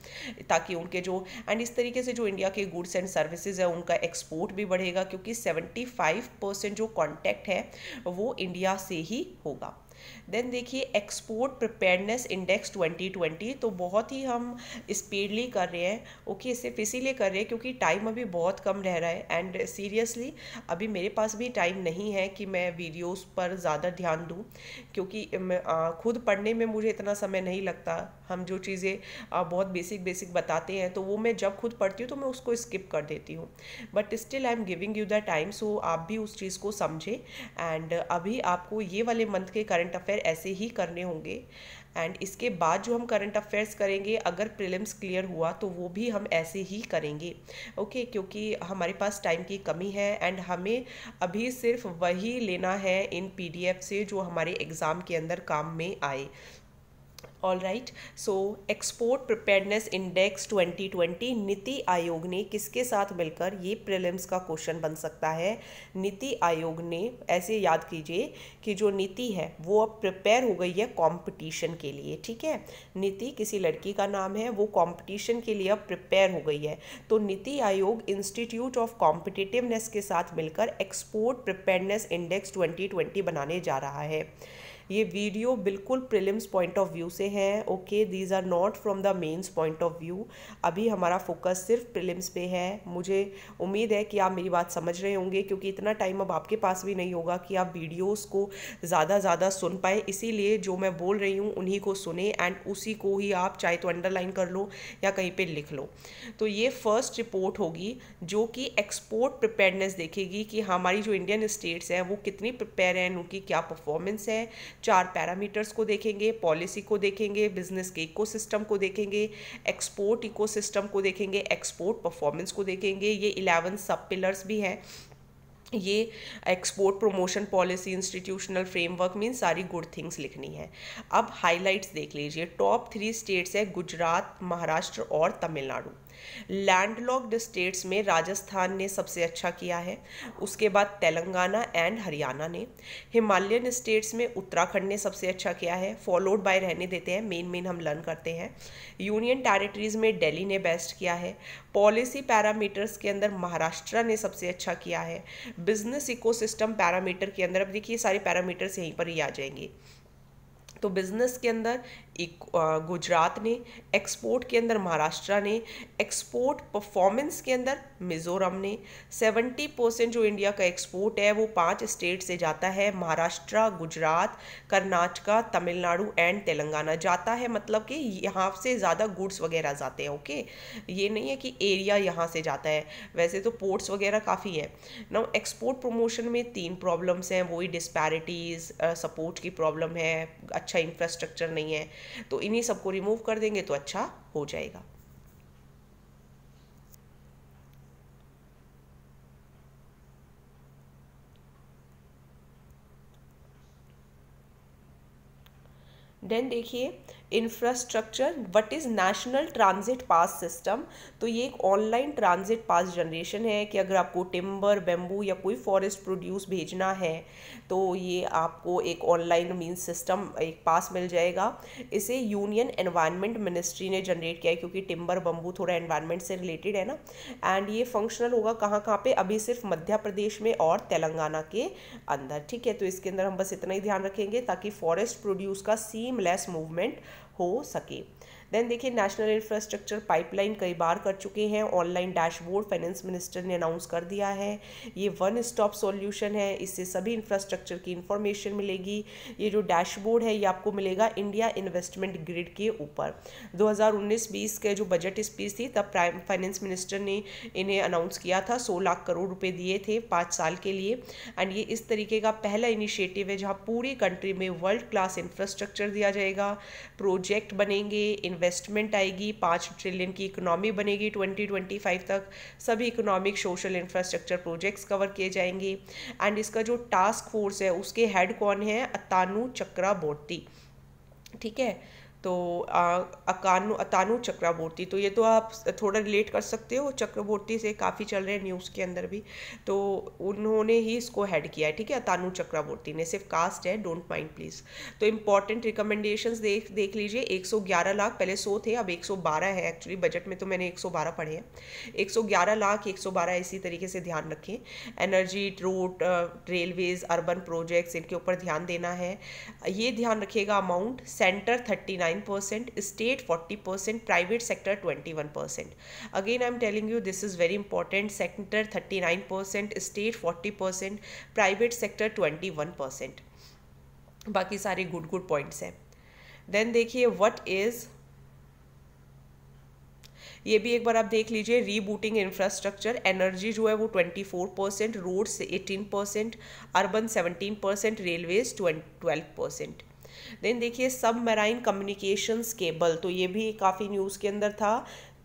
S1: ताकि उनके जो एंड इस तरीके से जो इंडिया के गुड्स एंड सर्विसेज है उनका एक्सपोर्ट भी बढ़ेगा क्योंकि सेवेंटी फाइव परसेंट जो कॉन्टैक्ट है वो इंडिया से ही होगा देन देखिए एक्सपोर्ट प्रिपेयरनेस इंडेक्स 2020 तो बहुत ही हम स्पीडली कर रहे हैं ओके okay, सिर्फ इसीलिए कर रहे हैं क्योंकि टाइम अभी बहुत कम रह रहा है एंड सीरियसली अभी मेरे पास भी टाइम नहीं है कि मैं वीडियोस पर ज़्यादा ध्यान दूँ क्योंकि खुद पढ़ने में मुझे इतना समय नहीं लगता हम जो चीज़ें बहुत बेसिक बेसिक बताते हैं तो वो मैं जब खुद पढ़ती हूँ तो मैं उसको स्किप कर देती हूँ but still I am giving you the time so आप भी उस चीज़ को समझें एंड अभी आपको ये वाले मंथ के करंट करंट अफेयर ऐसे ही करने होंगे एंड इसके बाद जो हम करंट अफेयर्स करेंगे अगर प्रिलिम्स क्लियर हुआ तो वो भी हम ऐसे ही करेंगे ओके okay, क्योंकि हमारे पास टाइम की कमी है एंड हमें अभी सिर्फ वही लेना है इन पीडीएफ से जो हमारे एग्ज़ाम के अंदर काम में आए all right so export preparedness index 2020 NITI आयोग ने किसके साथ मिलकर ये प्रिलिम्स का क्वेश्चन बन सकता है नीति आयोग ने ऐसे याद कीजिए कि जो नीति है वो अब प्रिपेयर हो गई है कंपटीशन के लिए ठीक है नीति किसी लड़की का नाम है वो कंपटीशन के लिए अब प्रिपेयर हो गई है तो नीति आयोग इंस्टीट्यूट ऑफ कॉम्पिटिटिवनेस के साथ मिलकर एक्सपोर्ट प्रिपेयरनेस इंडेक्स ट्वेंटी बनाने जा रहा है ये वीडियो बिल्कुल प्रिलिम्स पॉइंट ऑफ व्यू से है okay these are not from the mains point of view अभी हमारा फोकस सिर्फ प्रिलिम्स पे है मुझे उम्मीद है कि आप मेरी बात समझ रहे होंगे क्योंकि इतना टाइम अब आपके पास भी नहीं होगा कि आप वीडियोस को ज़्यादा ज़्यादा सुन पाए इसीलिए जो मैं बोल रही हूँ उन्हीं को सुने एंड उसी को ही आप चाहे तो अंडरलाइन कर लो या कहीं पर लिख लो तो ये फर्स्ट रिपोर्ट होगी जो कि एक्सपोर्ट प्रिपेयरनेस देखेगी कि हमारी जो इंडियन स्टेट्स हैं वो कितनी प्रिपेयर हैं उनकी क्या परफॉर्मेंस है चार पैरामीटर्स को देखेंगे पॉलिसी को देखेंगे बिजनेस के इको को देखेंगे एक्सपोर्ट इको को देखेंगे एक्सपोर्ट परफॉर्मेंस को देखेंगे ये इलेवन सब पिलर्स भी हैं ये export promotion policy institutional framework mean सारी गुड थिंग्स लिखनी है अब हाइलाइट्स देख लीजिए टॉप थ्री स्टेट्स है गुजरात महाराष्ट्र और तमिलनाडु लैंडलॉक्ड स्टेट्स में राजस्थान ने सबसे अच्छा किया है उसके बाद तेलंगाना एंड हरियाणा ने हिमालयन स्टेट्स में उत्तराखंड ने सबसे अच्छा किया है फॉलोड बाय रहने देते हैं मेन मेन हम लर्न करते हैं यूनियन टेरिटरीज़ में दिल्ली ने बेस्ट किया है पॉलिसी पैरामीटर्स के अंदर महाराष्ट्र ने सबसे अच्छा किया है बिजनेस इकोसिस्टम पैरामीटर के अंदर अब देखिए सारे पैरामीटर्स यहीं पर ही आ जाएंगे तो बिजनेस के अंदर एक गुजरात ने एक्सपोर्ट के अंदर महाराष्ट्र ने एक्सपोर्ट परफॉर्मेंस के अंदर मिज़ोरम ने 70 परसेंट जो इंडिया का एक्सपोर्ट है वो पांच स्टेट से जाता है महाराष्ट्र गुजरात कर्नाटका तमिलनाडु एंड तेलंगाना जाता है मतलब कि यहाँ से ज़्यादा गुड्स वगैरह जाते हैं ओके ये नहीं है कि एरिया यहाँ से जाता है वैसे तो पोर्ट्स वगैरह काफ़ी है ना एक्सपोर्ट प्रमोशन में तीन प्रॉब्लम्स हैं वही डिस्पैरिटीज़ सपोर्ट की प्रॉब्लम है अच्छा इंफ्रास्ट्रक्चर नहीं है तो इन्हीं सबको रिमूव कर देंगे तो अच्छा हो जाएगा देन देखिए infrastructure what is national transit pass system तो ये एक ऑनलाइन ट्रांजिट पास जनरेशन है कि अगर आपको टिम्बर बेम्बू या कोई फॉरेस्ट प्रोड्यूस भेजना है तो ये आपको एक ऑनलाइन मीन सिस्टम एक पास मिल जाएगा इसे यूनियन एनवायरनमेंट मिनिस्ट्री ने जनरेट किया है क्योंकि टिम्बर बम्बू थोड़ा एनवायरनमेंट से रिलेटेड है ना एंड ये फंक्शनल होगा कहाँ कहाँ पे अभी सिर्फ मध्य प्रदेश में और तेलंगाना के अंदर ठीक है तो इसके अंदर हम बस इतना ही ध्यान रखेंगे ताकि फॉरेस्ट प्रोड्यूस का सीमलेस मूवमेंट हो सके देन देखिए नेशनल इंफ्रास्ट्रक्चर पाइपलाइन कई बार कर चुके हैं ऑनलाइन डैशबोर्ड फाइनेंस मिनिस्टर ने अनाउंस कर दिया है ये वन स्टॉप सॉल्यूशन है इससे सभी इंफ्रास्ट्रक्चर की इंफॉर्मेशन मिलेगी ये जो डैशबोर्ड है ये आपको मिलेगा इंडिया इन्वेस्टमेंट ग्रिड के ऊपर 2019-20 के जो बजट स्पीच थी तब प्राइम फाइनेंस मिनिस्टर ने इन्हें अनाउंस किया था सौ लाख करोड़ रुपए दिए थे पाँच साल के लिए एंड ये इस तरीके का पहला इनिशिएटिव है जहाँ पूरी कंट्री में वर्ल्ड क्लास इंफ्रास्ट्रक्चर दिया जाएगा प्रोजेक्ट बनेंगे इन्वेस्ट इन्वेस्टमेंट आएगी पाँच ट्रिलियन की इकोनॉमी बनेगी 2025 तक सभी economic social infrastructure projects cover किए जाएंगे एंड इसका जो टास्क फोर्स है उसके हेड कौन है अतानु चक्रा ठीक है तो अकानु अतानु चक्रवर्ती तो ये तो आप थोड़ा रिलेट कर सकते हो चक्रवर्ती से काफ़ी चल रहे हैं न्यूज़ के अंदर भी तो उन्होंने ही इसको हेड किया है ठीक है अतानु चक्रवर्ती ने सिर्फ कास्ट है डोंट माइंड प्लीज़ तो इंपॉर्टेंट रिकमेंडेशन देख देख लीजिए 111 लाख पहले 100 थे अब 112 है एक्चुअली बजट में तो मैंने 112 पढ़े हैं 111 लाख 112 इसी तरीके से ध्यान रखें energy road railways urban projects इनके ऊपर ध्यान देना है ये ध्यान रखिएगा amount centre thirty nine 39 percent state 40 percent private sector 21 percent again i'm telling you this is very important sector 39 percent state 40 percent private sector 21 percent बाकी सारे गुड गुड पॉइंट्स हैं देन देखिए व्हाट इज़ ये भी एक बार आप देख लीजिए रीबूटिंग इंफ्रास्ट्रक्चर एनर्जी जो है वो 24 percent roads 18 percent urban 17 percent railways 12 percent then देखिए सब मेराइन कम्युनिकेशंस केबल तो ये भी काफ़ी न्यूज़ के अंदर था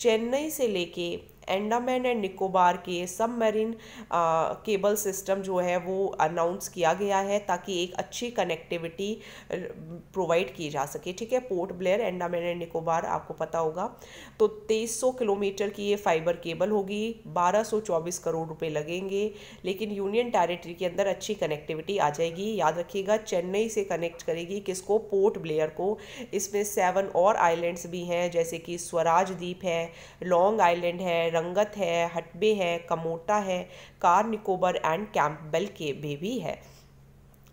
S1: चेन्नई से लेके एंडामैन एंड निकोबार के सबमरीन केबल सिस्टम जो है वो अनाउंस किया गया है ताकि एक अच्छी कनेक्टिविटी प्रोवाइड uh, की जा सके ठीक है पोर्ट ब्लेयर एंडामैन एंड निकोबार आपको पता होगा तो 2300 किलोमीटर की ये फाइबर केबल होगी 1224 करोड़ रुपए लगेंगे लेकिन यूनियन टेरिटरी के अंदर अच्छी कनेक्टिविटी आ जाएगी याद रखिएगा चेन्नई से कनेक्ट करेगी किसको पोर्ट ब्लेयर को इसमें सेवन और आइलैंड्स भी हैं जैसे कि स्वराज द्वीप है लॉन्ग आइलैंड है रंगत है हटबे है कमोटा है कार निकोबर एंड कैम्पबेल के बेबी है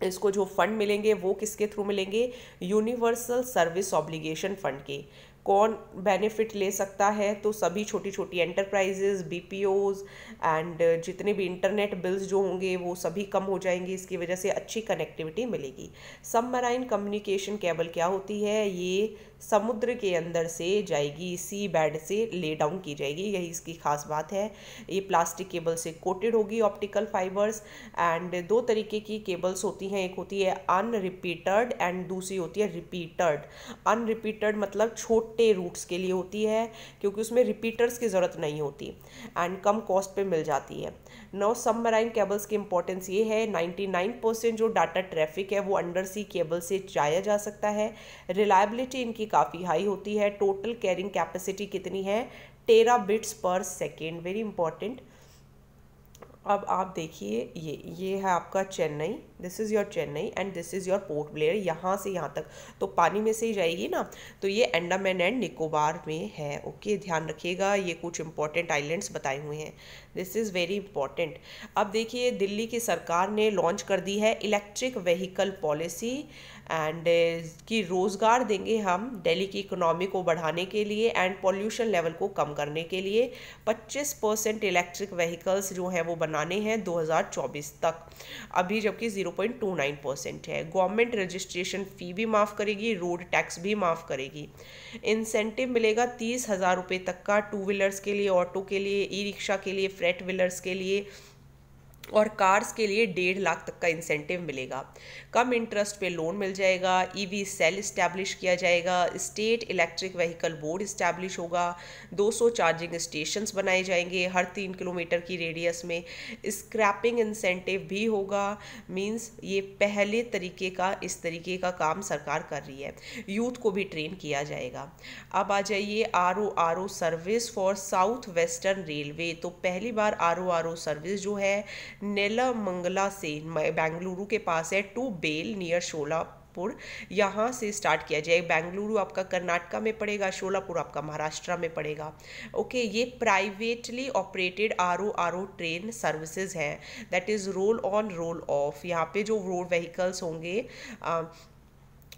S1: इसको जो फंड मिलेंगे वो किसके थ्रू मिलेंगे यूनिवर्सल सर्विस ऑब्लिगेशन फंड के कौन बेनिफिट ले सकता है तो सभी छोटी छोटी एंटरप्राइजेज बी एंड जितने भी इंटरनेट बिल्स जो होंगे वो सभी कम हो जाएंगे इसकी वजह से अच्छी कनेक्टिविटी मिलेगी मराइन कम्युनिकेशन केबल क्या होती है ये समुद्र के अंदर से जाएगी सी बेड से ले डाउन की जाएगी यही इसकी खास बात है ये प्लास्टिक केबल से कोटेड होगी ऑप्टिकल फाइबर्स एंड दो तरीके की केबल्स होती हैं एक होती है अनरिपीटेड एंड दूसरी होती है रिपीटेड अनरिपीटेड मतलब छोटे रूट्स के लिए होती है क्योंकि उसमें रिपीटर्स की ज़रूरत नहीं होती एंड कम कॉस्ट पर मिल जाती है नौ सबमराइन केबल्स की इंपॉर्टेंस ये है 99 परसेंट जो डाटा ट्रैफिक है वो अंडर सी केबल से जाया जा सकता है रिलायबिलिटी इनकी काफ़ी हाई होती है टोटल कैरिंग कैपेसिटी कितनी है terabits per second very important अब आप देखिए ये ये है आपका Chennai this is your Chennai and this is your Port Blair यहाँ से यहाँ तक तो पानी में से ही जाएगी ना तो ये एंडामैन एंड निकोबार में है ओके okay, ध्यान रखिएगा ये कुछ इंपॉर्टेंट आइलैंड्स बताए हुए हैं दिस इज़ वेरी इंपॉर्टेंट अब देखिए दिल्ली की सरकार ने लॉन्च कर दी है इलेक्ट्रिक व्हीकल पॉलिसी एंड कि रोज़गार देंगे हम दिल्ली की इकोनॉमी को बढ़ाने के लिए एंड पॉल्यूशन लेवल को कम करने के लिए 25 परसेंट इलेक्ट्रिक व्हीकल्स जो हैं वो बनाने हैं 2024 तक अभी जबकि zero zero point two nine percent है गवर्नमेंट रजिस्ट्रेशन फ़ी भी माफ़ करेगी रोड टैक्स भी माफ़ करेगी इंसेंटिव मिलेगा तीस हज़ार रुपये तक का टू व्हीलर्स के लिए ऑटो के लिए ई रिक्शा के लिए फ्रेट व्हीलर्स के लिए और कार्स के लिए डेढ़ लाख तक का इंसेंटिव मिलेगा कम इंटरेस्ट पे लोन मिल जाएगा ईवी सेल इस्टेब्लिश किया जाएगा state electric vehicle board establish होगा 200 चार्जिंग स्टेशंस बनाए जाएंगे हर तीन किलोमीटर की रेडियस में स्क्रैपिंग इंसेंटिव भी होगा मींस ये पहले तरीके का इस तरीके का काम सरकार कर रही है यूथ को भी ट्रेन किया जाएगा अब आ जाइए R O R O service for south western railway तो पहली बार R O R O service जो है मंगला से बेंगलुरु के पास है टू बेल नियर शोला शोलापुर यहाँ से स्टार्ट किया जाए बेंगलुरु आपका कर्नाटका में पड़ेगा शोलापुर आपका महाराष्ट्र में पड़ेगा ओके ये privately operated R O R O train services हैं that is roll on roll off यहाँ पे जो रोड व्हीकल्स होंगे आ,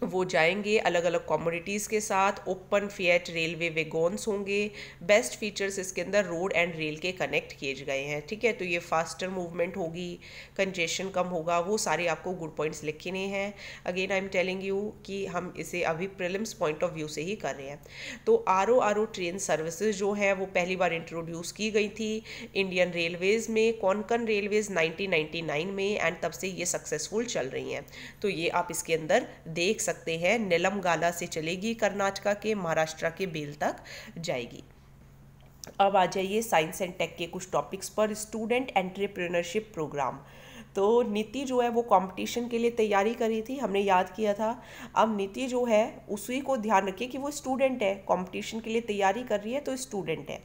S1: वो जाएंगे अलग अलग कॉमोडिटीज़ के साथ ओपन फेट रेलवे वेगोन्स होंगे बेस्ट फीचर्स इसके अंदर रोड एंड रेल के कनेक्ट किए गए हैं ठीक है तो ये फास्टर मूवमेंट होगी कंजेशन कम होगा वो सारे आपको गुड पॉइंट्स लिखने हैं again I am telling you कि हम इसे अभी प्रिलिम्स पॉइंट ऑफ व्यू से ही कर रहे हैं तो R O R O train services जो हैं वो पहली बार इंट्रोड्यूस की गई थी इंडियन रेलवेज़ में कौनकन रेलवेज़ नाइन में एंड तब से ये सक्सेसफुल चल रही हैं तो ये आप इसके अंदर देख सकते सकते हैं नेलमगाला से चलेगी कर्नाटका के महाराष्ट्र के बेल तक जाएगी अब आ जाइए साइंस एंड टेक के कुछ टॉपिक्स पर स्टूडेंट एंट्रप्रेनरशिप प्रोग्राम तो नीति जो है वो कंपटीशन के लिए तैयारी कर रही थी हमने याद किया था अब नीति जो है उसी को ध्यान रखिए कि वो स्टूडेंट है कंपटीशन के लिए तैयारी कर रही है तो स्टूडेंट है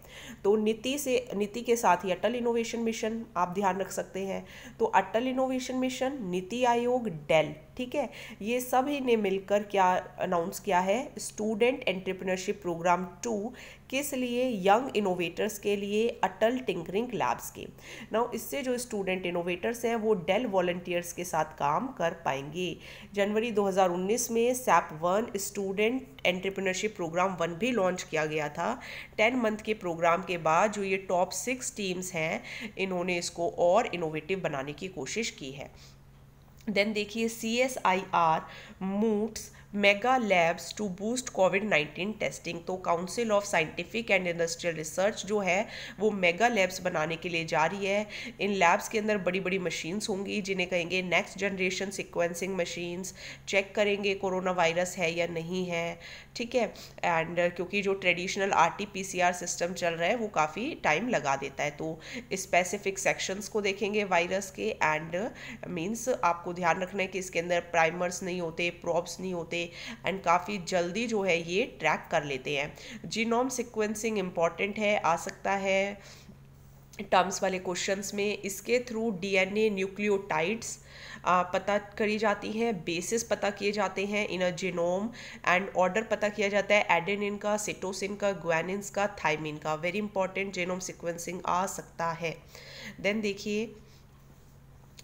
S1: तो नीति से नीति के साथ ही अटल इनोवेशन मिशन आप ध्यान रख सकते हैं तो अटल इनोवेशन मिशन नीति आयोग डेल ठीक है ये सभी ने मिलकर क्या अनाउंस किया है स्टूडेंट एंटरप्रेन्योरशिप प्रोग्राम टू किस लिए यंग इनोवेटर्स के लिए अटल टिंकरिंग लैब्स के नाउ इससे जो स्टूडेंट इनोवेटर्स हैं वो डेल वॉल्टियर्स के साथ काम कर पाएंगे जनवरी 2019 में SAP one student entrepreneurship programme one भी लॉन्च किया गया था टेन मंथ के प्रोग्राम के बाद जो ये टॉप सिक्स टीम्स हैं इन्होंने इसको और इनोवेटिव बनाने की कोशिश की है देन देखिए C S I R moots mega labs to boost COVID nineteen testing तो council of scientific and industrial research जो है वो मेगा लैब्स बनाने के लिए जा रही है इन लैब्स के अंदर बड़ी बड़ी मशीन्स होंगी जिन्हें कहेंगे next generation sequencing machines check करेंगे कोरोना वायरस है या नहीं है ठीक है एंड uh, क्योंकि जो traditional R T P C R system चल रहा है वो काफ़ी टाइम लगा देता है तो स्पेसिफिक सेक्शंस को देखेंगे वायरस के एंड मीन्स uh, आपको ध्यान रखना है कि इसके अंदर प्राइमर्स नहीं होते प्रॉब्स नहीं होते एंड काफ़ी जल्दी जो है ये ट्रैक कर लेते हैं जीनोम सिक्वेंसिंग इम्पॉर्टेंट है आ सकता है टर्म्स वाले क्वेश्चंस में इसके थ्रू डीएनए न्यूक्लियोटाइड्स पता करी जाती हैं बेसिस पता किए जाते हैं in a genome and order पता किया जाता है एडेनिन का सिटोसिन का ग्वानिन का थाइमिन का वेरी इंपॉर्टेंट जेनोम सिक्वेंसिंग आ सकता है देन देखिए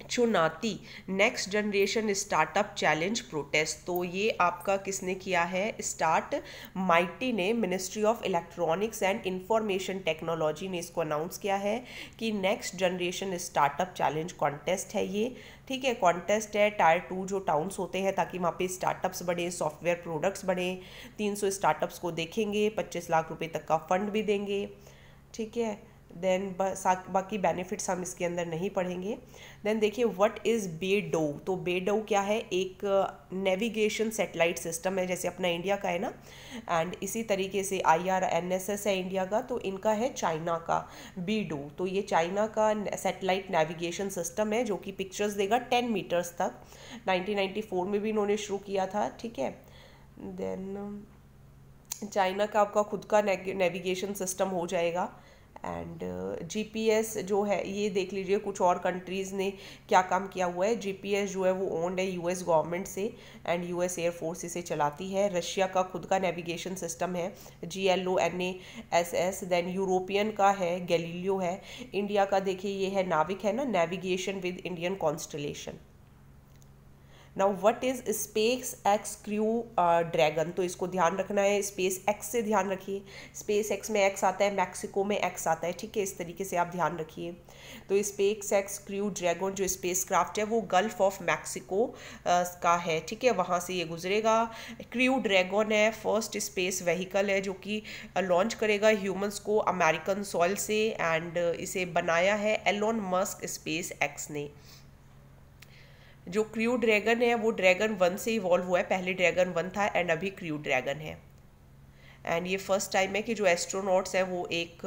S1: चुनौती next generation startup challenge protest तो ये आपका किसने किया है स्टार्ट माइटी ने ministry of electronics and information technology ने इसको अनाउंस किया है कि next generation startup challenge contest है ये ठीक है कॉन्टेस्ट है टायर टू जो टाउन्स होते हैं ताकि वहाँ पे स्टार्टअप्स बढ़े सॉफ्टवेयर प्रोडक्ट्स बढ़े तीन स्टार्टअप्स को देखेंगे पच्चीस लाख रुपये तक का फंड भी देंगे ठीक है देन बाकी बेनिफिट्स हम इसके अंदर नहीं पढ़ेंगे देन देखिए व्हाट इज़ बेडो तो बेडो क्या है एक नेविगेशन सेटेलाइट सिस्टम है जैसे अपना इंडिया का है ना एंड इसी तरीके से I R N S S है इंडिया का तो इनका है चाइना का बीडो तो ये चाइना का सेटेलाइट नेविगेशन सिस्टम है जो कि पिक्चर्स देगा टेन मीटर्स तक फोर में भी इन्होंने शुरू किया था ठीक है देन चाइना का आपका खुद का नेविगेशन सिस्टम हो जाएगा एंड जीपीएस uh, जो है ये देख लीजिए कुछ और कंट्रीज़ ने क्या काम किया हुआ है जीपीएस जो है वो ओन्ड है यूएस गवर्नमेंट से एंड यूएस फोर्स इसे चलाती है रशिया का खुद का नेविगेशन सिस्टम है G L O N S S then European का है गैलीलियो है इंडिया का देखिए ये है नाविक है ना navigation with Indian constellation now what is SpaceX Crew Dragon तो इसको ध्यान रखना है स्पेस एक्स से ध्यान रखिए स्पेस एक्स में एक्स आता है मैक्सिको में एक्स आता है ठीक है इस तरीके से आप ध्यान रखिए तो स्पेस एक्स क्रू ड्रैगन जो स्पेस क्राफ्ट है वो गल्फ ऑफ मैक्सिको का है ठीक है वहाँ से ये गुजरेगा क्रू ड्रैगन है फर्स्ट स्पेस व्हीकल है जो कि लॉन्च uh, करेगा ह्यूमन्स को अमेरिकन सॉइल से एंड uh, इसे बनाया है एलोन मस्क स्पेस एक्स ने जो क्रियू ड्रैगन है वो ड्रैगन वन से इवॉल्व हुआ है पहले ड्रैगन वन था एंड अभी क्रियू ड्रैगन है एंड ये फर्स्ट टाइम है कि जो एस्ट्रोनॉट्स हैं वो एक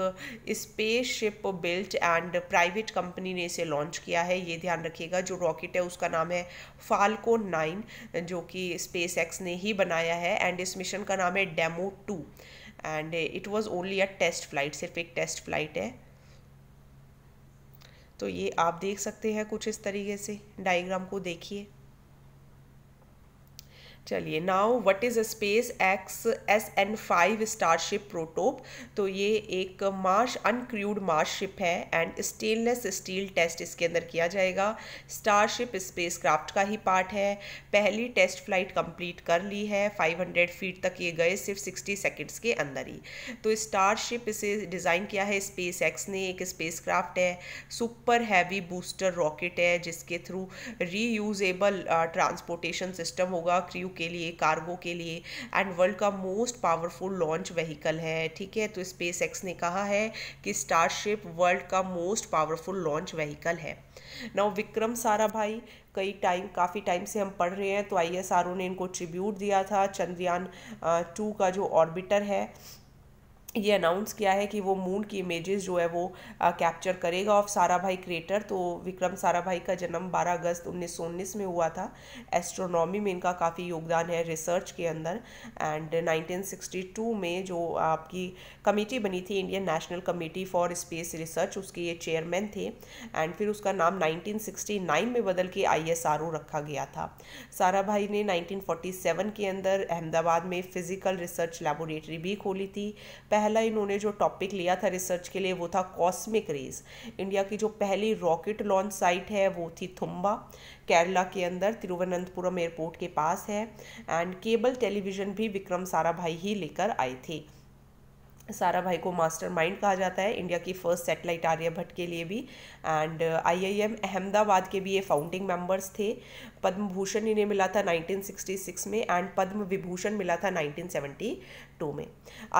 S1: spaceship built and private company ने इसे लॉन्च किया है ये ध्यान रखिएगा जो रॉकेट है उसका नाम है फाल्को नाइन जो कि स्पेस एक्स ने ही बनाया है एंड इस मिशन का नाम है demo two and it was only a test flight सिर्फ एक टेस्ट फ्लाइट है तो ये आप देख सकते हैं कुछ इस तरीके से डाइग्राम को देखिए चलिए now what is SpaceX S N five starship prototype तो ये एक मार्श अनक्रूड मार्श शिप है एंड स्टेनलेस स्टील टेस्ट इसके अंदर किया जाएगा स्टारशिप स्पेस क्राफ्ट का ही पार्ट है पहली टेस्ट फ्लाइट कंप्लीट कर ली है 500 फीट तक ये गए सिर्फ 60 सेकंड्स के अंदर ही तो स्टारशिप इसे डिज़ाइन किया है स्पेस एक्स ने एक स्पेस क्राफ्ट है सुपर हैवी बूस्टर रॉकेट है जिसके थ्रू रीयूजेबल ट्रांसपोर्टेशन सिस्टम होगा क्रू के लिए कार्गो के लिए एंड वर्ल्ड का मोस्ट पावरफुल लॉन्च व्हीकल है ठीक है तो स्पेस एक्स ने कहा है कि स्टारशिप वर्ल्ड का मोस्ट पावरफुल लॉन्च व्हीकल है नाउ विक्रम सारा भाई कई टाइम काफ़ी टाइम से हम पढ़ रहे हैं तो आई ने इनको ट्रिब्यूट दिया था चंद्रयान टू का जो ऑर्बिटर है ये अनाउंस किया है कि वो मून की इमेजेस जो है वो कैप्चर uh, करेगा ऑफ सारा भाई क्रेटर तो विक्रम सारा भाई का जन्म 12 अगस्त उन्नीस में हुआ था एस्ट्रोनॉमी में इनका काफ़ी योगदान है रिसर्च के अंदर एंड 1962 में जो आपकी कमेटी बनी थी Indian national committee for space research उसके ये चेयरमैन थे एंड फिर उसका नाम नाइनटीन में बदल के आई रखा गया था सारा भाई ने नाइनटीन के अंदर अहमदाबाद में फ़िज़िकल रिसर्च लेबोरेटरी भी खोली थी पहला इन्होंने जो टॉपिक लिया था रिसर्च के लिए वो था कॉस्मिक रेज इंडिया की जो पहली रॉकेट लॉन्च साइट है वो थी थुम्बा केरला के अंदर तिरुवनंतपुरम एयरपोर्ट के पास है एंड केबल टेलीविज़न भी विक्रम साराभाई ही लेकर आए थे सारा भाई को मास्टरमाइंड कहा जाता है इंडिया की फर्स्ट सेटेलाइट आर्यभट्ट के लिए भी एंड आईआईएम uh, अहमदाबाद के भी ये फाउंडिंग मेंबर्स थे पद्म भूषण इन्हें मिला था 1966 में एंड पद्म विभूषण मिला था 1972 में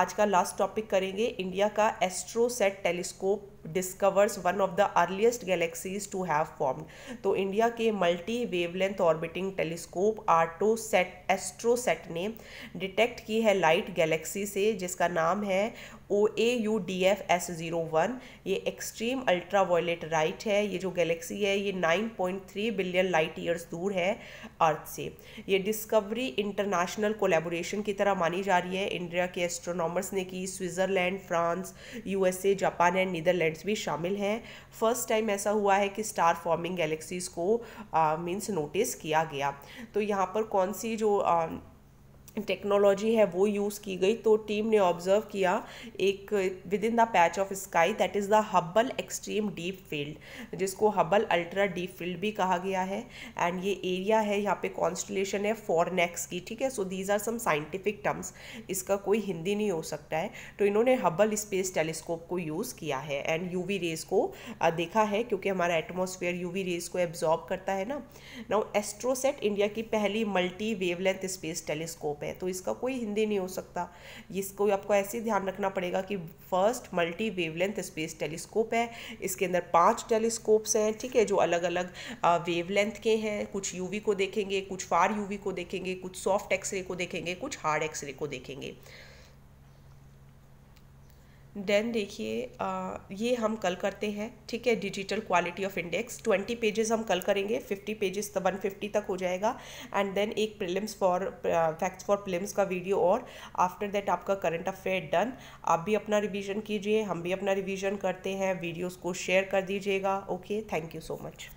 S1: आज का लास्ट टॉपिक करेंगे इंडिया का AstroSat telescope discovers one of the earliest galaxies to have formed तो इंडिया के multi wavelength orbiting telescope AstroSat AstroSat ने डिटेक्ट की है लाइट गैलेक्सी से जिसका नाम है O A U D F S zero one ये एक्सट्रीम अल्ट्रा वायलेट राइट है ये जो गैलेक्सी है ये nine point three billion light years दूर है अर्थ से ये डिस्कवरी इंटरनेशनल कोलेबोरेशन की तरह मानी जा रही है इंडिया के एस्ट्रोनॉमर्स ने की Switzerland France USA Japan and Netherlands भी शामिल हैं फर्स्ट टाइम ऐसा हुआ है कि स्टार फॉर्मिंग गैलेक्सीज़ को मीन्स नोटिस किया गया तो यहाँ पर कौन सी जो uh, टेक्नोलॉजी है वो यूज़ की गई तो टीम ने ऑब्जर्व किया एक within the patch of sky that is the Hubble extreme deep field जिसको हब्बल अल्ट्रा डीप फील्ड भी कहा गया है एंड ये एरिया है यहाँ पे कॉन्स्टलेशन है फॉरनेक्स की ठीक है so these are some scientific terms इसका कोई हिंदी नहीं हो सकता है तो इन्होंने हब्बल स्पेस टेलीस्कोप को यूज़ किया है एंड यू रेज को देखा है क्योंकि हमारा एटमोसफियर यू रेज को एब्जॉर्ब करता है ना नाउ एस्ट्रोसेट इंडिया की पहली मल्टी वेवलेंथ स्पेस टेलीस्कोप हैं तो इसका कोई हिंदी नहीं हो सकता इसको आपको ऐसे ध्यान रखना पड़ेगा कि first multi wavelength space telescope है इसके अंदर पांच टेलीस्कोप्स हैं ठीक है जो अलग अलग वेवलेंथ के हैं कुछ यूवी को देखेंगे कुछ फार यूवी को देखेंगे कुछ सॉफ्ट एक्सरे को देखेंगे कुछ हार्ड एक्सरे को देखेंगे देन देखिए ये हम कल करते हैं ठीक है digital quality of index twenty pages हम कल करेंगे फिफ्टी पेजेस तो वन फिफ्टी तक हो जाएगा एंड देन एक prelims for facts for prelims का वीडियो और आफ्टर दैट आपका करंट अफेयर डन आप भी अपना रिविज़न कीजिए हम भी अपना रिविज़न करते हैं वीडियोज़ को शेयर कर दीजिएगा okay thank you so much